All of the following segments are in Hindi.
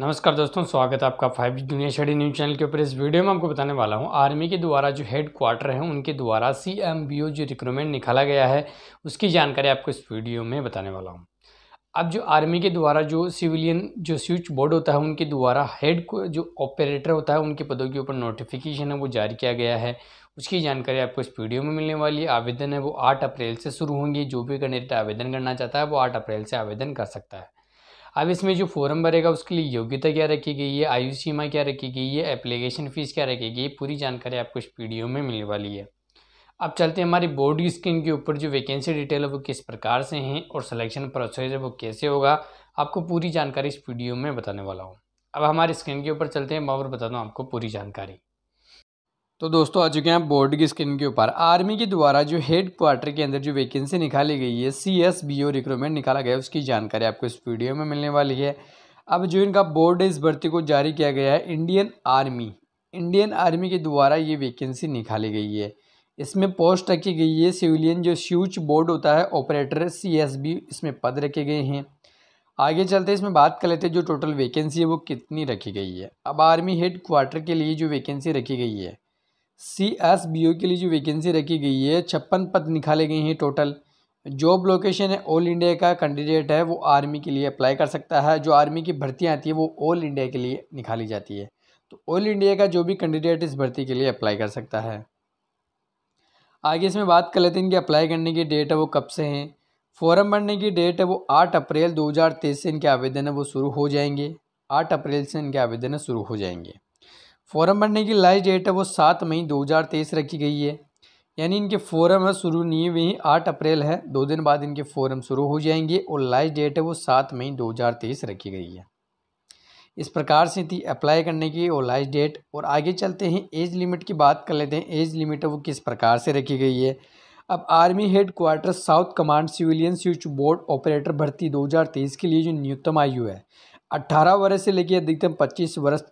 नमस्कार दोस्तों स्वागत है आपका फाइव जी दुनिया स्टडी न्यूज चैनल के ऊपर इस वीडियो में आपको बताने वाला हूं आर्मी के द्वारा जो हेड क्वार्टर है उनके द्वारा सी एम बी ओ जो रिक्रूटमेंट निकाला गया है उसकी जानकारी आपको इस वीडियो में बताने वाला हूं अब जो आर्मी के द्वारा जो सिविलियन जो स्विच बोर्ड होता है उनके द्वारा हेड जो ऑपरेटर होता है उनके पदों के ऊपर नोटिफिकेशन है वो जारी किया गया है उसकी जानकारी आपको इस वीडियो में मिलने वाली है आवेदन है वो आठ अप्रैल से शुरू होंगी जो भी कैंडिडेट आवेदन करना चाहता है वो आठ अप्रैल से आवेदन कर सकता है अब इसमें जो फॉर्म भरेगा उसके लिए योग्यता क्या रखी गई है आयु सीमा क्या रखी गई है एप्लीकेशन फ़ीस क्या रखी गई है पूरी जानकारी आपको इस वीडियो में मिलने वाली है अब चलते हैं हमारी बोर्ड की स्क्रीन के ऊपर जो वैकेंसी डिटेल है वो किस प्रकार से हैं और सिलेक्शन प्रोसेस है वो कैसे होगा आपको पूरी जानकारी इस वीडियो में बताने वाला हूँ अब हमारी स्क्रीन के ऊपर चलते हैं मैं और बताता हूँ आपको पूरी जानकारी तो दोस्तों आ चुके हैं बोर्ड की स्क्रीन के ऊपर आर्मी के द्वारा जो हेड क्वार्टर के अंदर जो वैकेंसी निकाली गई है C S B O recruitment निकाला गया उसकी जानकारी आपको इस वीडियो में मिलने वाली है अब जो इनका बोर्ड है इस भर्ती को जारी किया गया है इंडियन आर्मी इंडियन आर्मी के द्वारा ये वैकेंसी निकाली गई है इसमें पोस्ट रखी गई है सिविलियन जो स्यूच बोर्ड होता है ऑपरेटर सी एस बी इसमें पद रखे गए हैं आगे चलते इसमें बात कर लेते हैं जो टोटल वैकेंसी है वो कितनी रखी गई है अब आर्मी हेड क्वार्टर के लिए जो वैकेंसी रखी गई है सी एस बी ओ के लिए जो वैकेंसी रखी गई है छप्पन पद निकाले गए हैं टोटल जॉब लोकेशन है ऑल इंडिया का कैंडिडेट है वो आर्मी के लिए अप्लाई कर सकता है जो आर्मी की भर्तियाँ आती है वो ऑल इंडिया के लिए निकाली जाती है तो ऑल इंडिया का जो भी कैंडिडेट इस भर्ती के लिए अप्लाई कर सकता है आगे इसमें बात कर लेते हैं इनकी अप्लाई करने की डेट है वो कब से हैं फॉर्म भरने की डेट है वो आठ अप्रैल तेईस से इनके आवेदन है वो शुरू हो जाएंगे आठ अप्रैल से इनके आवेदन शुरू हो जाएंगे फॉर्म भरने की लास्ट डेट है वो सात मई दो हज़ार तेईस रखी गई है यानी इनके फॉरम है शुरू नहीं हुए हैं आठ अप्रैल है दो दिन बाद इनके फॉरम शुरू हो जाएंगे और लास्ट डेट है वो सात मई दो हज़ार तेईस रखी गई है इस प्रकार से थी अप्लाई करने की और लास्ट डेट और आगे चलते हैं एज लिमिट की बात कर लेते हैं एज लिमिट है वो किस प्रकार से रखी गई है अब army head quarter south command civilian switch board operator भर्ती 2023 के लिए जो न्यूनतम आयु है 18 वर्ष से लेकर अधिकतम 25 वर्ष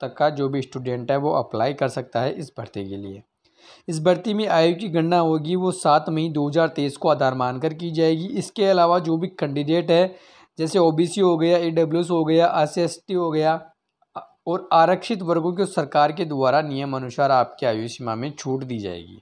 तक का जो भी स्टूडेंट है वो अप्लाई कर सकता है इस भर्ती के लिए इस भर्ती में आयु की गणना होगी वो सात मई 2023 को आधार मानकर की जाएगी इसके अलावा जो भी कैंडिडेट है जैसे ओबीसी हो गया ईडब्ल्यूएस हो गया एस सी हो गया और आरक्षित वर्गों के सरकार के द्वारा नियम अनुसार आपकी आयु सीमा में छूट दी जाएगी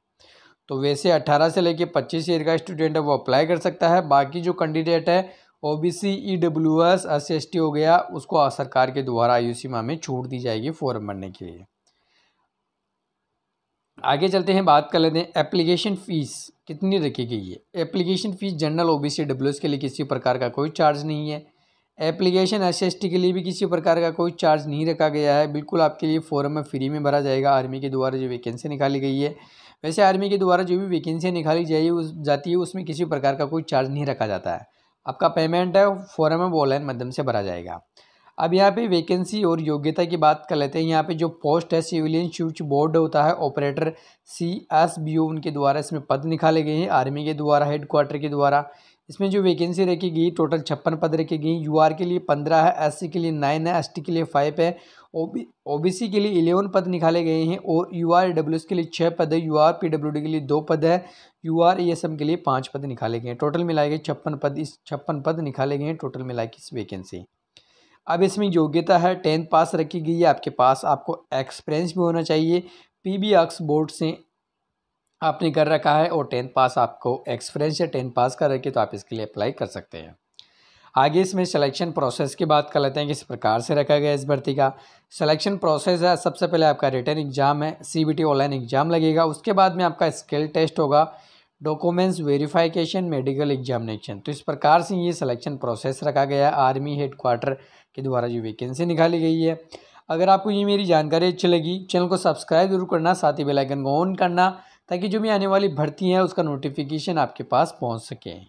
तो वैसे 18 से लेकर 25 ईयर का स्टूडेंट है वो अप्लाई कर सकता है बाकी जो कैंडिडेट है O B C E W S S S T हो गया उसको सरकार के द्वारा आयु सीमा में छूट दी जाएगी फॉर्म भरने के लिए आगे चलते हैं बात कर लेते हैं एप्लीकेशन फ़ीस कितनी रखी गई है application fees general OBC W के लिए किसी प्रकार का कोई चार्ज नहीं है एप्लीकेशन एस के लिए भी किसी प्रकार का कोई चार्ज नहीं रखा गया है बिल्कुल आपके लिए फॉर्म में फ्री में भरा जाएगा आर्मी के द्वारा जो वैकेंसी निकाली गई है वैसे आर्मी के द्वारा जो भी वैकेंसी निकाली जाए जाती है उसमें किसी प्रकार का कोई चार्ज नहीं रखा जाता है आपका पेमेंट है फॉरम एम ऑनलाइन माध्यम से भरा जाएगा अब यहाँ पे वैकेंसी और योग्यता की बात कर लेते हैं यहाँ पे जो पोस्ट है सिविलियन स्विच बोर्ड होता है operator C S B O उनके द्वारा इसमें पद निकाले गए हैं आर्मी के द्वारा हेडक्वार्टर के द्वारा इसमें जो वैकेंसी रखी गई टोटल छप्पन पद रखे गई यू के लिए पंद्रह है एस के लिए नाइन है एस के लिए फाइव है ओ बी के लिए इलेवन पद निकाले गए हैं और यू आर डब्ल्यू के लिए छः पद है U R P W D के लिए दो पद है U R E S M के लिए पाँच पद निकाले गए हैं टोटल मिलाए गए छप्पन पद इस छप्पन पद निकाले गए हैं टोटल मिलाए के इस वैकेंसी अब इसमें योग्यता है टेंथ पास रखी गई है आपके पास आपको एक्सपीरियंस भी होना चाहिए पी बी बोर्ड से आपने कर रखा है और टेंथ पास आपको एक्सपीरियंस या टेंथ पास कर रखी तो आप इसके लिए अप्लाई कर सकते हैं आगे इसमें सिलेक्शन प्रोसेस की बात कर लेते हैं किस प्रकार से रखा गया इस भर्ती का सिलेक्शन प्रोसेस है सबसे पहले आपका रिटर्न एग्जाम है सीबीटी ऑनलाइन एग्जाम लगेगा उसके बाद में आपका स्किल टेस्ट होगा डॉक्यूमेंट्स वेरिफिकेशन मेडिकल एग्जामिनेशन तो इस प्रकार से ये सिलेक्शन प्रोसेस रखा गया है आर्मी हेडक्वार्टर के द्वारा जो वैकेंसी निकाली गई है अगर आपको ये मेरी जानकारी अच्छी लगी चैनल को सब्सक्राइब जरूर करना साथ ही बेलाइकन को ऑन करना ताकि जो भी आने वाली भर्ती है उसका नोटिफिकेशन आपके पास पहुंच सके